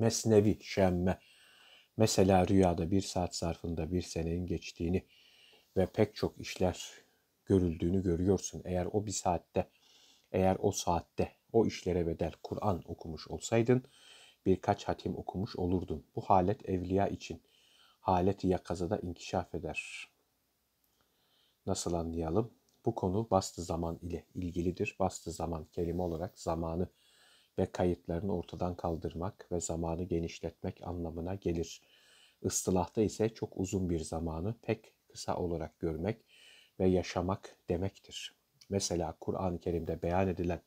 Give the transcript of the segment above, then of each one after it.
mesnevi, şemme. Mesela rüyada bir saat zarfında bir senenin geçtiğini ve pek çok işler görüldüğünü görüyorsun. Eğer o bir saatte, eğer o saatte o işlere bedel Kur'an okumuş olsaydın, birkaç hatim okumuş olurdun. Bu halet evliya için haleti yakazada inkişaf eder. Nasıl anlayalım? Bu konu bastı zaman ile ilgilidir. Bastı zaman kelime olarak zamanı ve kayıtlarını ortadan kaldırmak ve zamanı genişletmek anlamına gelir. Istılahta ise çok uzun bir zamanı pek kısa olarak görmek ve yaşamak demektir. Mesela Kur'an-ı Kerim'de beyan edilen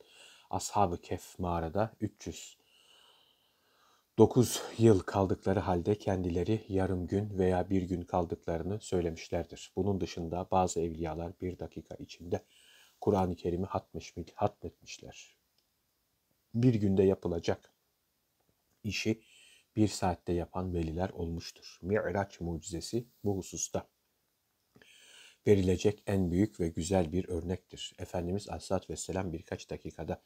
Ashab-ı Kehf mağarada 300 9 yıl kaldıkları halde kendileri yarım gün veya bir gün kaldıklarını söylemişlerdir. Bunun dışında bazı evliyalar bir dakika içinde Kur'an-ı Kerim'i hatmetmişler bir günde yapılacak işi bir saatte yapan veliler olmuştur. Mi'raç mucizesi bu hususta verilecek en büyük ve güzel bir örnektir. Efendimiz Aleyhisselatü Vesselam birkaç dakikada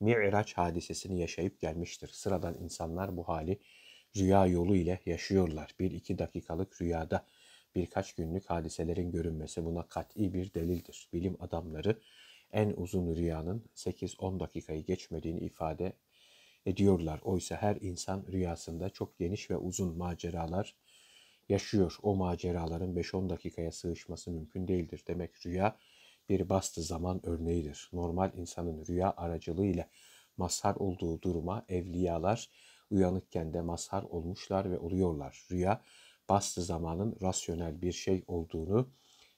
Mi'raç hadisesini yaşayıp gelmiştir. Sıradan insanlar bu hali rüya yolu ile yaşıyorlar. Bir iki dakikalık rüyada birkaç günlük hadiselerin görünmesi buna kat'i bir delildir. Bilim adamları en uzun rüyanın 8-10 dakikayı geçmediğini ifade ediyorlar. Oysa her insan rüyasında çok geniş ve uzun maceralar yaşıyor. O maceraların 5-10 dakikaya sığışması mümkün değildir. Demek rüya bir bastı zaman örneğidir. Normal insanın rüya aracılığıyla mazhar olduğu duruma evliyalar uyanıkken de mazhar olmuşlar ve oluyorlar. Rüya bastı zamanın rasyonel bir şey olduğunu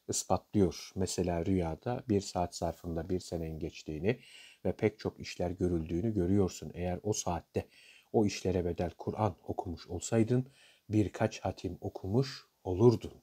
ispatlıyor. Mesela rüyada bir saat zarfında bir senen geçtiğini ve pek çok işler görüldüğünü görüyorsun. Eğer o saatte o işlere bedel Kur'an okumuş olsaydın birkaç hatim okumuş olurdun.